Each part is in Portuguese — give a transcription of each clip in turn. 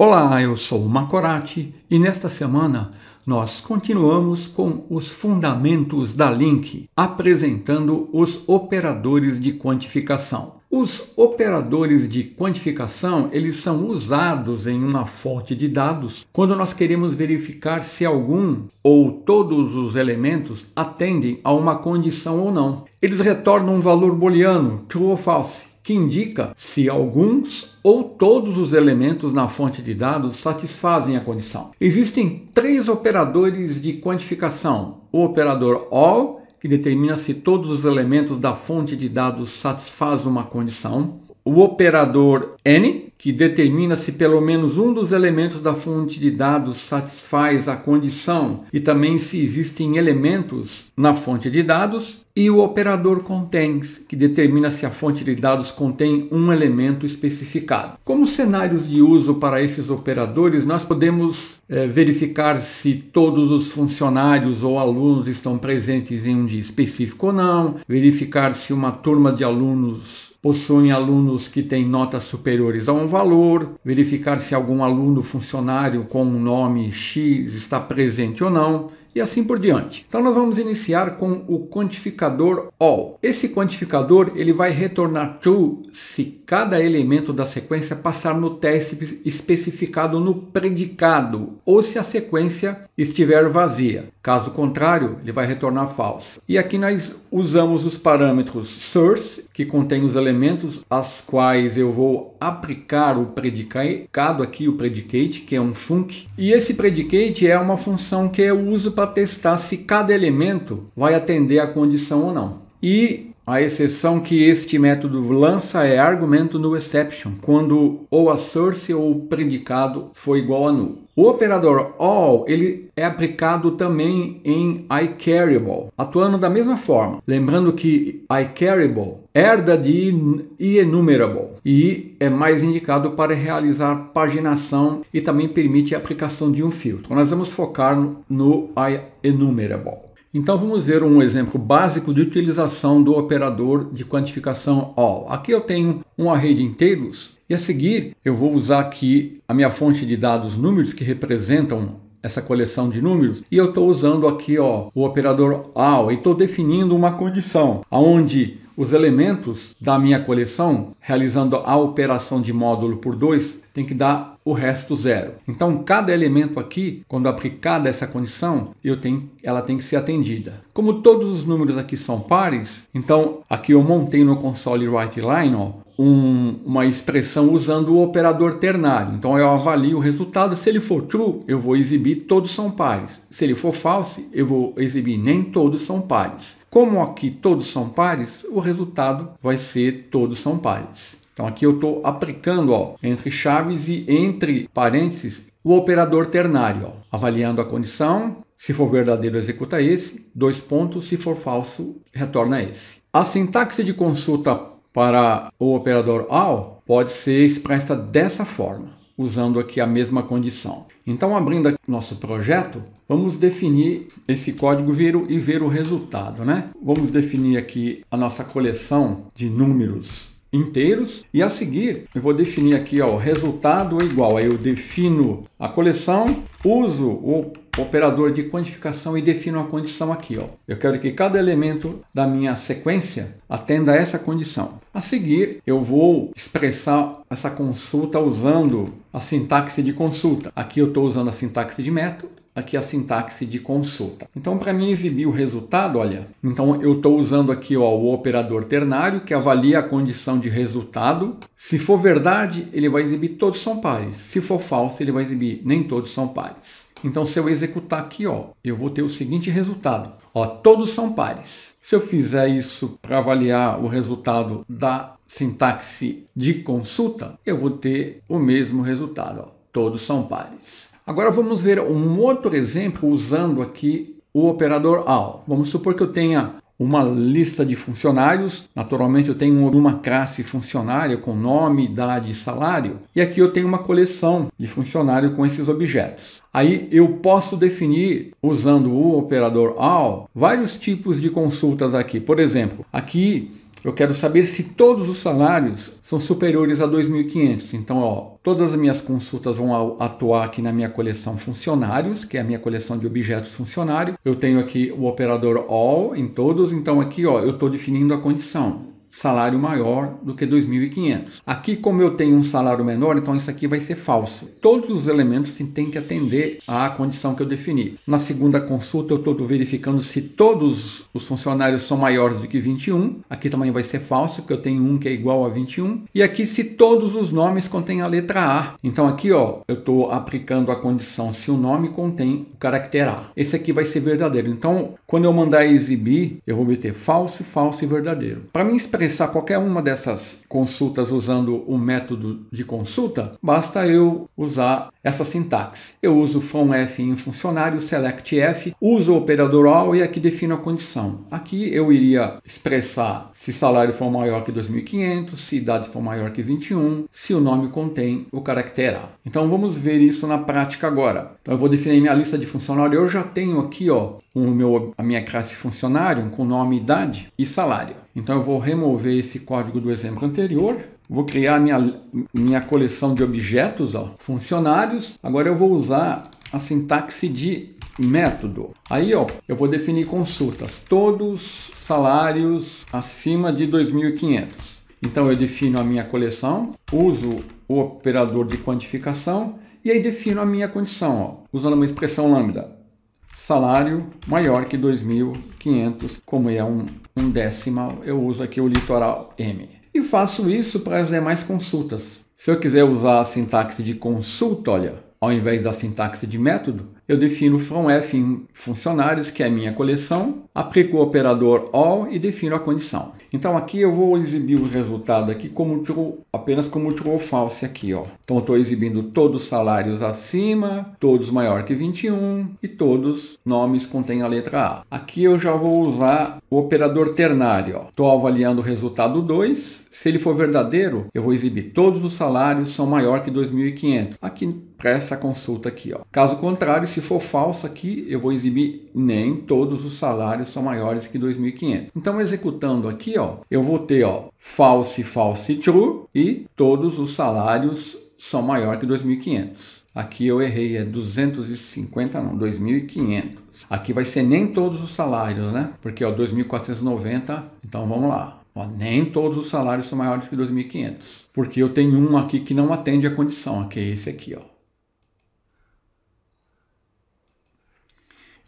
Olá, eu sou o Macorati e nesta semana nós continuamos com os fundamentos da Link, apresentando os operadores de quantificação. Os operadores de quantificação, eles são usados em uma fonte de dados quando nós queremos verificar se algum ou todos os elementos atendem a uma condição ou não. Eles retornam um valor booleano, true ou false, que indica se alguns ou todos os elementos na fonte de dados satisfazem a condição. Existem três operadores de quantificação: o operador all, que determina se todos os elementos da fonte de dados satisfazem uma condição, o operador N, que determina se pelo menos um dos elementos da fonte de dados satisfaz a condição e também se existem elementos na fonte de dados, e o operador contains, que determina se a fonte de dados contém um elemento especificado. Como cenários de uso para esses operadores, nós podemos é, verificar se todos os funcionários ou alunos estão presentes em um dia específico ou não, verificar se uma turma de alunos possuem alunos que têm notas superiores a um valor, verificar se algum aluno funcionário com o um nome X está presente ou não, e assim por diante. Então nós vamos iniciar com o quantificador all. Esse quantificador ele vai retornar true se cada elemento da sequência passar no teste especificado no predicado ou se a sequência estiver vazia. Caso contrário, ele vai retornar false. E aqui nós usamos os parâmetros source, que contém os elementos as quais eu vou aplicar o predicado aqui, o predicate, que é um func. E esse predicate é uma função que eu uso para testar se cada elemento vai atender à condição ou não. E a exceção que este método lança é argumento no exception, quando ou a source ou o predicado foi igual a null. O operador all ele é aplicado também em iCarryable, atuando da mesma forma. Lembrando que iCarryable herda de enumerable e é mais indicado para realizar paginação e também permite a aplicação de um filtro. Nós vamos focar no, no enumerable. Então vamos ver um exemplo básico de utilização do operador de quantificação all. Aqui eu tenho um array de inteiros e a seguir eu vou usar aqui a minha fonte de dados números que representam essa coleção de números e eu estou usando aqui ó, o operador all e estou definindo uma condição onde os elementos da minha coleção, realizando a operação de módulo por 2, tem que dar o resto zero. Então, cada elemento aqui, quando aplicada essa condição, eu tenho, ela tem que ser atendida. Como todos os números aqui são pares, então aqui eu montei no console WriteLine ó, um, uma expressão usando o operador ternário. Então eu avalio o resultado. Se ele for true, eu vou exibir todos são pares. Se ele for false, eu vou exibir nem todos são pares. Como aqui todos são pares, o resultado vai ser todos são pares. Então aqui eu estou aplicando ó, entre chaves e entre parênteses o operador ternário, ó, avaliando a condição. Se for verdadeiro, executa esse. Dois pontos. Se for falso, retorna esse. A sintaxe de consulta para o operador AL pode ser expressa dessa forma, usando aqui a mesma condição. Então, abrindo nosso projeto, vamos definir esse código e ver o resultado. Né? Vamos definir aqui a nossa coleção de números inteiros. E a seguir, eu vou definir aqui ó, o resultado é igual. Aí eu defino a coleção, uso o operador de quantificação e defino a condição aqui. Ó. Eu quero que cada elemento da minha sequência atenda a essa condição. A seguir, eu vou expressar essa consulta usando a sintaxe de consulta. Aqui eu estou usando a sintaxe de método, aqui a sintaxe de consulta. Então, para mim exibir o resultado, olha, então eu estou usando aqui ó, o operador ternário, que avalia a condição de resultado. Se for verdade, ele vai exibir todos são pares. Se for falso, ele vai exibir nem todos são pares. Então, se eu executar aqui, ó, eu vou ter o seguinte resultado. Ó, todos são pares. Se eu fizer isso para avaliar o resultado da sintaxe de consulta, eu vou ter o mesmo resultado. Ó, todos são pares. Agora vamos ver um outro exemplo usando aqui o operador AL. Vamos supor que eu tenha uma lista de funcionários. Naturalmente, eu tenho uma classe funcionária com nome, idade e salário. E aqui eu tenho uma coleção de funcionário com esses objetos. Aí eu posso definir, usando o operador all vários tipos de consultas aqui. Por exemplo, aqui eu quero saber se todos os salários são superiores a 2.500. Então, ó, todas as minhas consultas vão atuar aqui na minha coleção funcionários, que é a minha coleção de objetos funcionário. Eu tenho aqui o operador all em todos, então aqui, ó, eu estou definindo a condição salário maior do que 2.500. Aqui, como eu tenho um salário menor, então isso aqui vai ser falso. Todos os elementos têm que atender à condição que eu defini. Na segunda consulta, eu estou verificando se todos os funcionários são maiores do que 21. Aqui também vai ser falso, porque eu tenho um que é igual a 21. E aqui, se todos os nomes contêm a letra A. Então aqui, ó, eu estou aplicando a condição se o nome contém o caractere A. Esse aqui vai ser verdadeiro. Então, quando eu mandar exibir, eu vou meter falso, falso e verdadeiro. Para mim interessar qualquer uma dessas consultas usando o um método de consulta, basta eu usar essa sintaxe. Eu uso from f em funcionário, select f, uso o operador all e aqui defino a condição. Aqui eu iria expressar se salário for maior que 2.500, se idade for maior que 21, se o nome contém o caractere A. Então vamos ver isso na prática agora. Então eu vou definir minha lista de funcionário. Eu já tenho aqui ó, o meu, a minha classe funcionário com nome, idade e salário. Então eu vou remover esse código do exemplo anterior, vou criar minha, minha coleção de objetos, ó, funcionários. Agora eu vou usar a sintaxe de método. Aí ó, eu vou definir consultas, todos salários acima de 2.500. Então eu defino a minha coleção, uso o operador de quantificação e aí defino a minha condição, ó, usando uma expressão lambda salário maior que 2.500, como é um, um decimal, eu uso aqui o litoral M. E faço isso para as demais consultas. Se eu quiser usar a sintaxe de consulta, olha, ao invés da sintaxe de método, eu defino fromF em funcionários, que é a minha coleção, aplico o operador all e defino a condição. Então aqui eu vou exibir o resultado aqui como true, apenas como true false aqui, ó. Então estou exibindo todos os salários acima, todos maior que 21 e todos nomes contêm a letra A. Aqui eu já vou usar o operador ternário, Estou avaliando o resultado 2. Se ele for verdadeiro, eu vou exibir todos os salários são maior que 2.500. Aqui para essa consulta aqui, ó. Caso contrário, se for falsa aqui, eu vou exibir nem todos os salários são maiores que 2.500. Então executando aqui, ó, eu vou ter ó, false, false, true e todos os salários são maior que 2.500. Aqui eu errei, é 250 não, 2.500. Aqui vai ser nem todos os salários, né? Porque ó, 2.490, então vamos lá. Ó, nem todos os salários são maiores que 2.500, porque eu tenho um aqui que não atende a condição, que é esse aqui, ó.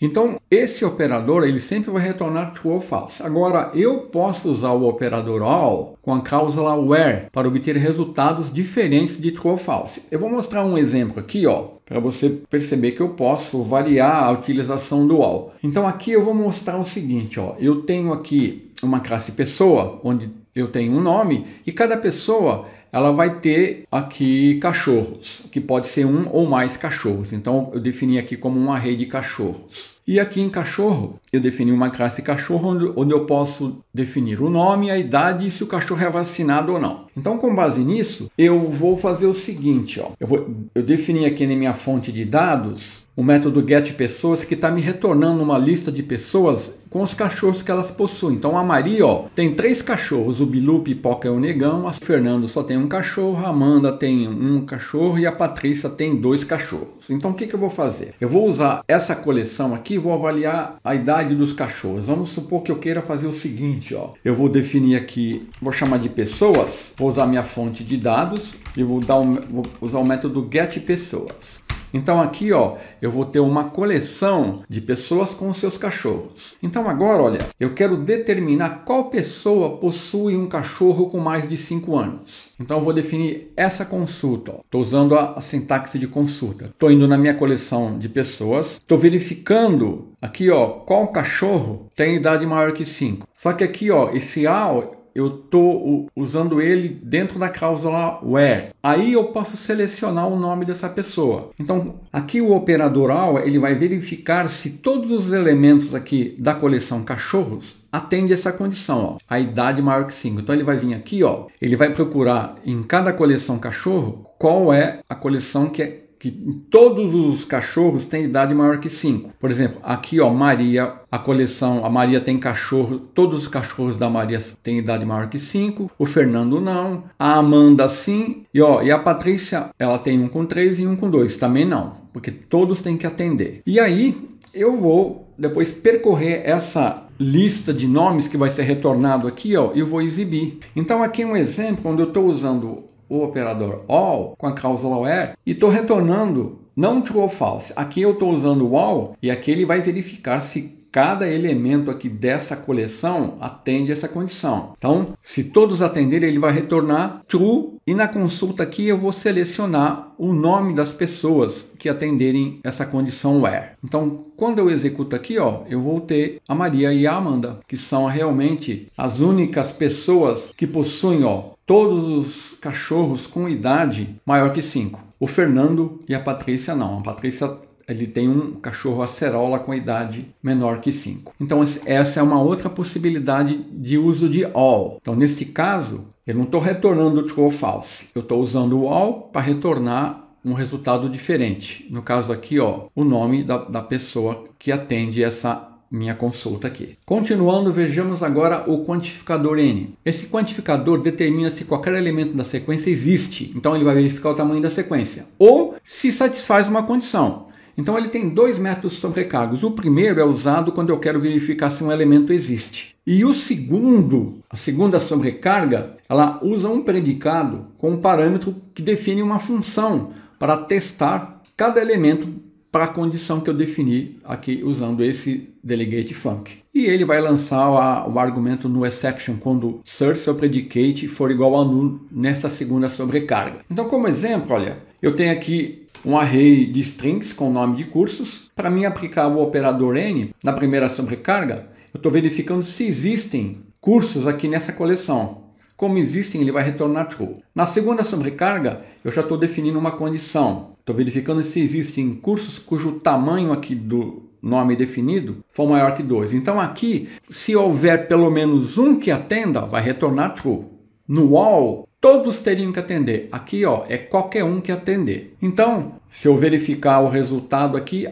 Então, esse operador ele sempre vai retornar true ou false. Agora, eu posso usar o operador all com a cláusula where para obter resultados diferentes de true ou false. Eu vou mostrar um exemplo aqui, ó, para você perceber que eu posso variar a utilização do all. Então, aqui eu vou mostrar o seguinte, ó, eu tenho aqui uma classe pessoa onde eu tenho um nome e cada pessoa ela vai ter aqui cachorros, que pode ser um ou mais cachorros. Então eu defini aqui como um array de cachorros. E aqui em cachorro, eu defini uma classe cachorro onde, eu posso definir o nome, a idade e se o cachorro é vacinado ou não. Então, com base nisso, eu vou fazer o seguinte: ó. Eu, vou, eu defini aqui na minha fonte de dados o método getPessoas que está me retornando uma lista de pessoas com os cachorros que elas possuem. Então a Maria ó, tem três cachorros, o Bilu, Pipoca e o Negão, a Fernando só tem um cachorro, a Amanda tem um cachorro e a Patrícia tem dois cachorros. Então o que, que eu vou fazer? Eu vou usar essa coleção aqui, vou avaliar a idade dos cachorros. Vamos supor que eu queira fazer o seguinte, ó. Eu vou definir aqui, vou chamar de pessoas, vou usar minha fonte de dados e vou, dar um, vou usar o método getPessoas. Então aqui, ó, eu vou ter uma coleção de pessoas com seus cachorros. Então agora, olha, eu quero determinar qual pessoa possui um cachorro com mais de 5 anos. Então eu vou definir essa consulta. Estou usando a, a sintaxe de consulta. Estou indo na minha coleção de pessoas, estou verificando aqui, ó, qual cachorro tem idade maior que 5. Só que aqui, ó, esse A eu estou usando ele dentro da cláusula where. Aí eu posso selecionar o nome dessa pessoa. Então, aqui o operador all ele vai verificar se todos os elementos aqui da coleção cachorros atende essa condição, ó, a idade maior que 5. Então ele vai vir aqui, ó, ele vai procurar em cada coleção cachorro qual é a coleção que é que todos os cachorros têm idade maior que 5. Por exemplo, aqui ó, Maria, a coleção, a Maria tem cachorro, todos os cachorros da Maria têm idade maior que 5, o Fernando não, a Amanda sim, e ó, e a Patrícia, ela tem um com 3 e um com 2, também não, porque todos têm que atender. E aí, eu vou depois percorrer essa lista de nomes que vai ser retornado aqui ó, e vou exibir. Então aqui é um exemplo onde eu estou usando o operador all com a cláusula where e estou retornando não true ou false. Aqui eu estou usando o all e aqui ele vai verificar se cada elemento aqui dessa coleção atende essa condição. Então, se todos atenderem, ele vai retornar true e na consulta aqui eu vou selecionar o nome das pessoas que atenderem essa condição where. Então, quando eu executo aqui, ó, eu vou ter a Maria e a Amanda, que são realmente as únicas pessoas que possuem, ó, todos os cachorros com idade maior que 5. O Fernando e a Patrícia não. A Patrícia ele tem um cachorro acerola com a idade menor que 5. Então, essa é uma outra possibilidade de uso de all. Então, nesse caso, eu não estou retornando true ou false. Eu estou usando o all para retornar um resultado diferente. No caso aqui, ó, o nome da, da pessoa que atende essa minha consulta aqui. Continuando, vejamos agora o quantificador N. Esse quantificador determina se qualquer elemento da sequência existe, então ele vai verificar o tamanho da sequência, ou se satisfaz uma condição. Então ele tem dois métodos sobrecargos. O primeiro é usado quando eu quero verificar se um elemento existe. E o segundo, a segunda sobrecarga, ela usa um predicado com um parâmetro que define uma função para testar cada elemento para a condição que eu defini aqui usando esse delegate func. E ele vai lançar a, o argumento no exception quando search seu predicate for igual a null nesta segunda sobrecarga. Então, como exemplo, olha, eu tenho aqui um array de strings com nome de cursos. Para mim aplicar o operador n na primeira sobrecarga, eu estou verificando se existem cursos aqui nessa coleção. Como existem, ele vai retornar true. Na segunda sobrecarga, eu já estou definindo uma condição. Estou verificando se existem cursos cujo tamanho aqui do nome definido for maior que 2. Então aqui, se houver pelo menos um que atenda, vai retornar true. No all, todos teriam que atender. Aqui ó, é qualquer um que atender. Então, se eu verificar o resultado aqui,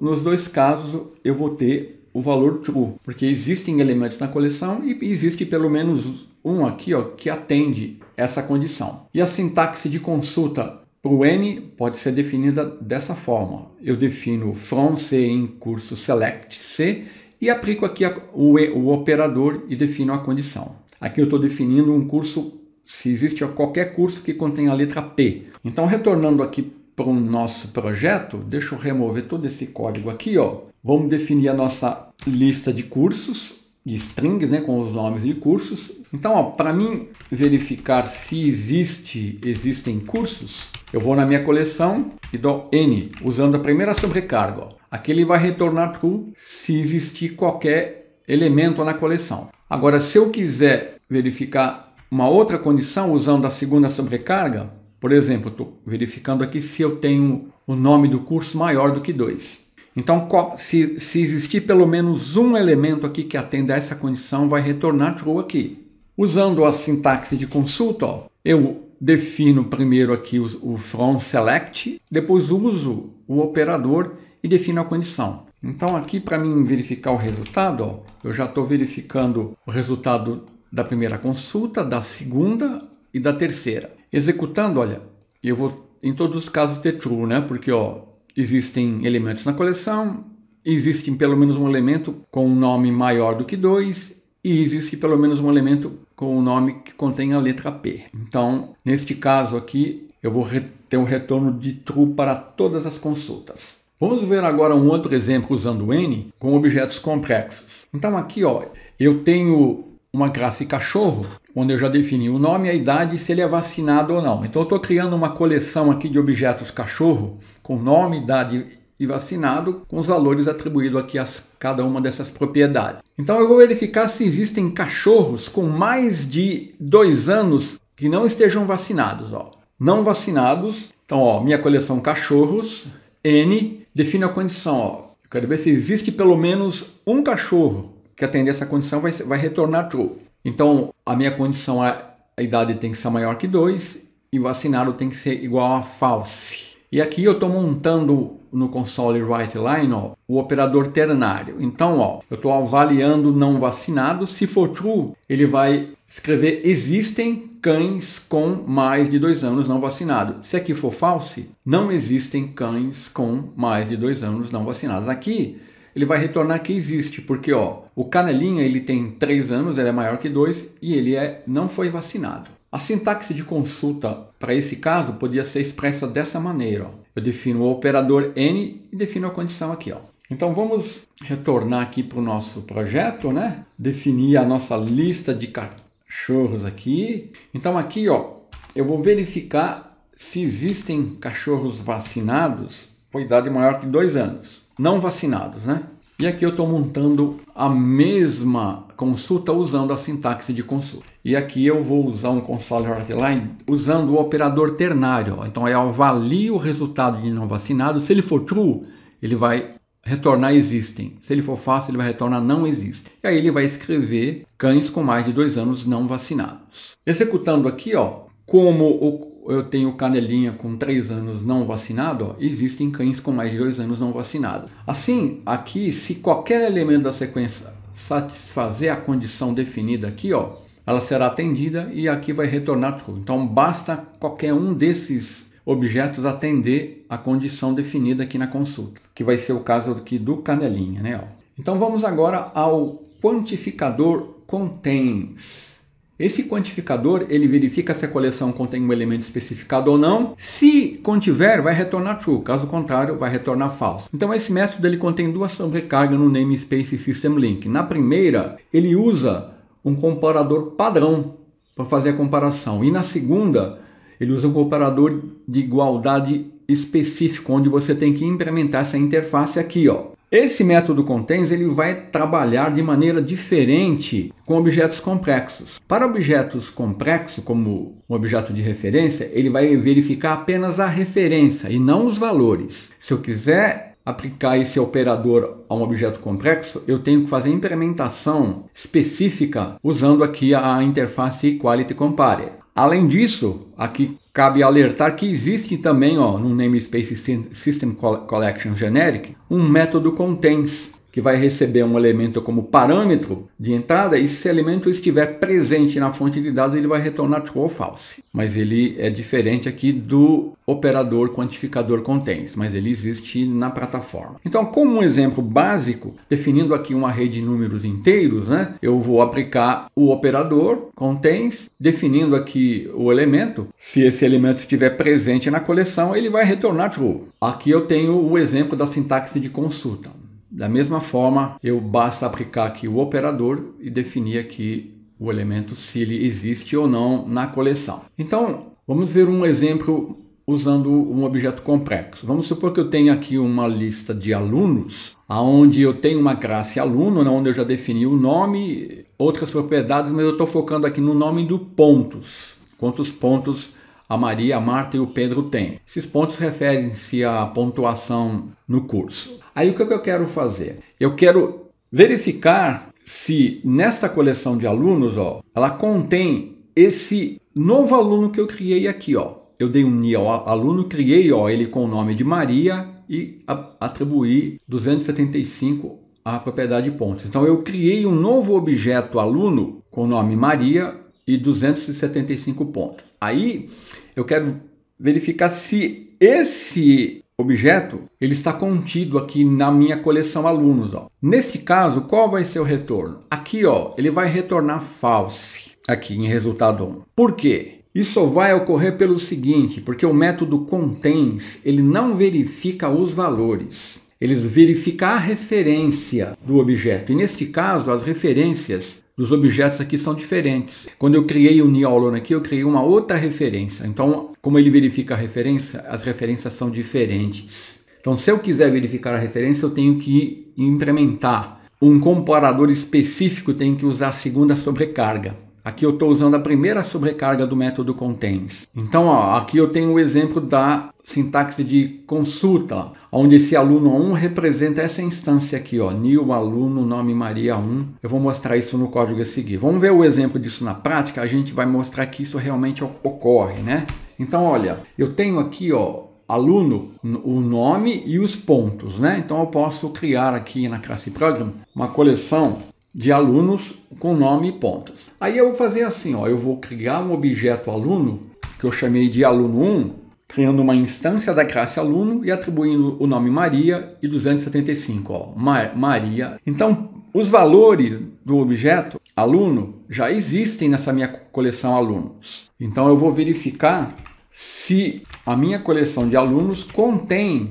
nos dois casos eu vou ter o valor true, porque existem elementos na coleção e existe pelo menos um aqui ó, que atende essa condição. E a sintaxe de consulta para o N pode ser definida dessa forma. Eu defino from C em curso select C e aplico aqui a, o, o operador e defino a condição. Aqui eu estou definindo um curso se existe qualquer curso que contém a letra P. Então, retornando aqui para o nosso projeto, deixa eu remover todo esse código aqui. Ó. Vamos definir a nossa lista de cursos, de strings, né, com os nomes de cursos. Então, para mim verificar se existe, existem cursos, eu vou na minha coleção e dou N, usando a primeira sobrecarga. Ó. Aqui ele vai retornar true se existir qualquer elemento na coleção. Agora, se eu quiser verificar uma outra condição usando a segunda sobrecarga, por exemplo, estou verificando aqui se eu tenho o nome do curso maior do que 2. Então, se, se existir pelo menos um elemento aqui que atenda a essa condição, vai retornar true aqui. Usando a sintaxe de consulta, ó, eu defino primeiro aqui o, o from select, depois uso o operador e defino a condição. Então aqui para mim verificar o resultado, ó, eu já estou verificando o resultado da primeira consulta, da segunda e da terceira. Executando, olha, eu vou em todos os casos ter true, né? Porque ó, existem elementos na coleção, existe pelo menos um elemento com um nome maior do que dois e existe pelo menos um elemento com o um nome que contém a letra P. Então, neste caso aqui, eu vou ter um retorno de true para todas as consultas. Vamos ver agora um outro exemplo usando N com objetos complexos. Então aqui ó, eu tenho uma classe cachorro, onde eu já defini o nome, a idade e se ele é vacinado ou não. Então eu estou criando uma coleção aqui de objetos cachorro com nome, idade e vacinado, com os valores atribuídos aqui a cada uma dessas propriedades. Então eu vou verificar se existem cachorros com mais de dois anos que não estejam vacinados. Ó. Não vacinados, então ó, minha coleção cachorros, N, define a condição. Ó. Eu quero ver se existe pelo menos um cachorro que atender essa condição vai, vai retornar true. Então, a minha condição, a, a idade tem que ser maior que 2 e vacinado tem que ser igual a false. E aqui eu estou montando no console Write Line ó, o operador ternário. Então, ó, eu estou avaliando não vacinado. Se for true, ele vai escrever existem cães com mais de dois anos não vacinados. Se aqui for false, não existem cães com mais de dois anos não vacinados. Aqui ele vai retornar que existe, porque ó, o canelinha ele tem 3 anos, ele é maior que 2 e ele é, não foi vacinado. A sintaxe de consulta para esse caso podia ser expressa dessa maneira. Ó. Eu defino o operador n e defino a condição aqui. Ó. Então vamos retornar aqui para o nosso projeto, né? Definir a nossa lista de cachorros aqui. Então aqui, ó, eu vou verificar se existem cachorros vacinados com idade maior que 2 anos não vacinados, né? E aqui eu estou montando a mesma consulta usando a sintaxe de consulta. E aqui eu vou usar um console line usando o operador ternário. Então eu avalio o resultado de não vacinado. Se ele for true, ele vai retornar existem. Se ele for fácil, ele vai retornar não existe. E aí ele vai escrever cães com mais de dois anos não vacinados. Executando aqui, ó, como o eu tenho canelinha com 3 anos não vacinado, ó, existem cães com mais de 2 anos não vacinados. Assim, aqui, se qualquer elemento da sequência satisfazer a condição definida aqui, ó, ela será atendida e aqui vai retornar tudo. Então, basta qualquer um desses objetos atender a condição definida aqui na consulta, que vai ser o caso aqui do canelinha, né? Ó. Então, vamos agora ao quantificador contains. Esse quantificador ele verifica se a coleção contém um elemento especificado ou não. Se contiver, vai retornar true, caso contrário, vai retornar false. Então esse método ele contém duas sobrecargas no namespace system link. Na primeira, ele usa um comparador padrão para fazer a comparação, e na segunda, ele usa um comparador de igualdade específico, onde você tem que implementar essa interface aqui, ó. Esse método Contains ele vai trabalhar de maneira diferente com objetos complexos. Para objetos complexos, como um objeto de referência, ele vai verificar apenas a referência e não os valores. Se eu quiser aplicar esse operador a um objeto complexo, eu tenho que fazer implementação específica usando aqui a interface Equality Compare. Além disso, aqui cabe alertar que existe também ó, no Namespace System Collection Generic um método contains, que vai receber um elemento como parâmetro de entrada, e se esse elemento estiver presente na fonte de dados, ele vai retornar true ou false. Mas ele é diferente aqui do operador quantificador contains, mas ele existe na plataforma. Então, como um exemplo básico, definindo aqui uma rede de números inteiros, né, eu vou aplicar o operador contains, definindo aqui o elemento. Se esse elemento estiver presente na coleção, ele vai retornar true. Aqui eu tenho o exemplo da sintaxe de consulta. Da mesma forma, eu basta aplicar aqui o operador e definir aqui o elemento se ele existe ou não na coleção. Então, vamos ver um exemplo usando um objeto complexo. Vamos supor que eu tenho aqui uma lista de alunos, aonde eu tenho uma classe aluno, né, onde eu já defini o nome, outras propriedades, mas eu estou focando aqui no nome do pontos. Quantos pontos a Maria, a Marta e o Pedro têm? Esses pontos referem-se à pontuação no curso. Aí o é que, eu quero fazer? Eu quero verificar se nesta coleção de alunos, ó, ela contém esse novo aluno que eu criei aqui, ó. Eu dei um new aluno, criei, ó, ele com o nome de Maria e atribuí 275 à propriedade pontos. Então eu criei um novo objeto aluno com o nome Maria e 275 pontos. Aí eu quero verificar se esse objeto, ele está contido aqui na minha coleção alunos. Ó. Nesse caso, qual vai ser o retorno? Aqui, ó, ele vai retornar false, aqui em resultado 1. Por quê? Isso vai ocorrer pelo seguinte, porque o método contains, ele não verifica os valores. Eles verificam a referência do objeto. E neste caso, as referências dos objetos aqui são diferentes. Quando eu criei o New aluno aqui, eu criei uma outra referência. Então, como ele verifica a referência, as referências são diferentes. Então, se eu quiser verificar a referência, eu tenho que implementar um comparador específico, tenho que usar a segunda sobrecarga. Aqui eu estou usando a primeira sobrecarga do método contains. Então, ó, aqui eu tenho o exemplo da sintaxe de consulta, onde esse aluno 1 representa essa instância aqui, ó, new aluno nome Maria 1. Eu vou mostrar isso no código a seguir. Vamos ver o exemplo disso na prática, a gente vai mostrar que isso realmente ocorre, né? Então, olha, eu tenho aqui, ó, aluno, o nome e os pontos, né? Então eu posso criar aqui na classe Program uma coleção de alunos com nome e pontos. Aí eu vou fazer assim, ó, eu vou criar um objeto aluno que eu chamei de aluno 1, criando uma instância da classe aluno e atribuindo o nome Maria e 275, ó, Maria. Então os valores do objeto aluno já existem nessa minha coleção alunos. Então eu vou verificar se a minha coleção de alunos contém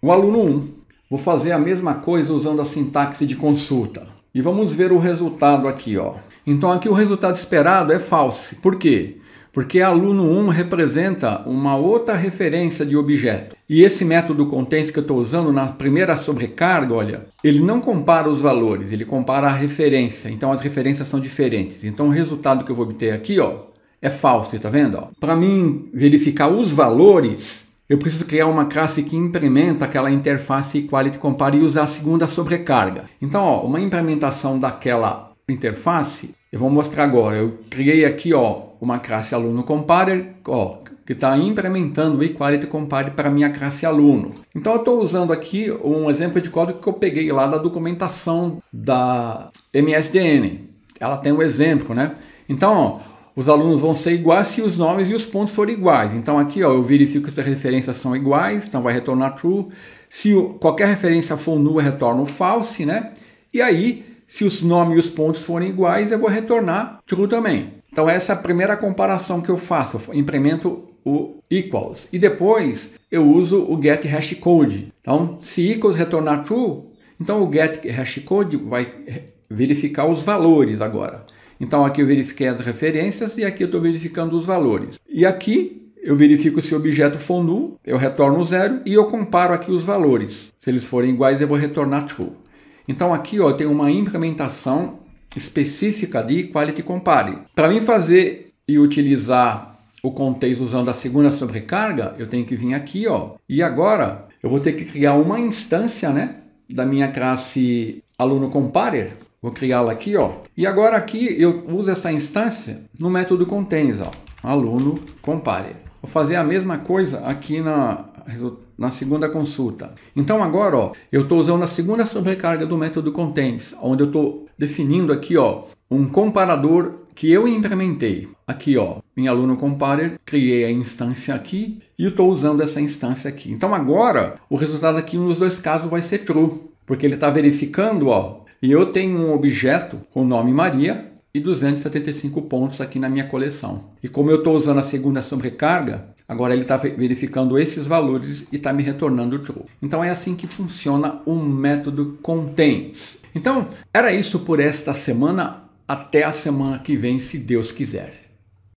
o aluno 1. Vou fazer a mesma coisa usando a sintaxe de consulta. E vamos ver o resultado aqui. Ó. Então aqui o resultado esperado é falso. Por quê? Porque aluno 1 representa uma outra referência de objeto. E esse método Contens que eu estou usando na primeira sobrecarga, olha, ele não compara os valores, ele compara a referência. Então as referências são diferentes. Então o resultado que eu vou obter aqui, ó, é falso, tá vendo? Para mim verificar os valores, eu preciso criar uma classe que implementa aquela interface Quality Compare e usar a segunda sobrecarga. Então, ó, uma implementação daquela interface, eu vou mostrar agora. Eu criei aqui, ó, uma classe aluno ó, que está implementando o eQuality Compare para minha classe aluno. Então eu estou usando aqui um exemplo de código que eu peguei lá da documentação da MSDN. Ela tem um exemplo, né? Então, ó, os alunos vão ser iguais se os nomes e os pontos forem iguais. Então aqui ó, eu verifico se as referências são iguais, então vai retornar true. Se o, qualquer referência for nula, retorno false, né? E aí, se os nomes e os pontos forem iguais, eu vou retornar true também. Então essa é a primeira comparação que eu faço. Eu implemento o equals. E depois eu uso o get hash code. Então, se equals retornar true, então o get hash code vai verificar os valores agora. Então aqui eu verifiquei as referências e aqui eu estou verificando os valores. E aqui eu verifico se o objeto for null, eu retorno zero e eu comparo aqui os valores. Se eles forem iguais, eu vou retornar true. Então aqui ó, eu tenho uma implementação específica de quality Compare. Para mim fazer e utilizar o conteis usando a segunda sobrecarga, eu tenho que vir aqui, ó. E agora eu vou ter que criar uma instância, né, da minha classe aluno comparer. Vou criá-la aqui, ó. E agora aqui eu uso essa instância no método contains, ó, aluno compare. Vou fazer a mesma coisa aqui na na segunda consulta. Então agora, ó, eu estou usando a segunda sobrecarga do método Contents, onde eu estou definindo aqui, ó, um comparador que eu implementei. Aqui, ó, em aluno comparer, criei a instância aqui e estou usando essa instância aqui. Então agora, o resultado aqui nos dois casos vai ser true, porque ele está verificando, ó, e eu tenho um objeto com o nome Maria e 275 pontos aqui na minha coleção. E como eu estou usando a segunda sobrecarga, Agora ele está verificando esses valores e está me retornando o true. Então é assim que funciona o método contains. Então era isso por esta semana. Até a semana que vem, se Deus quiser.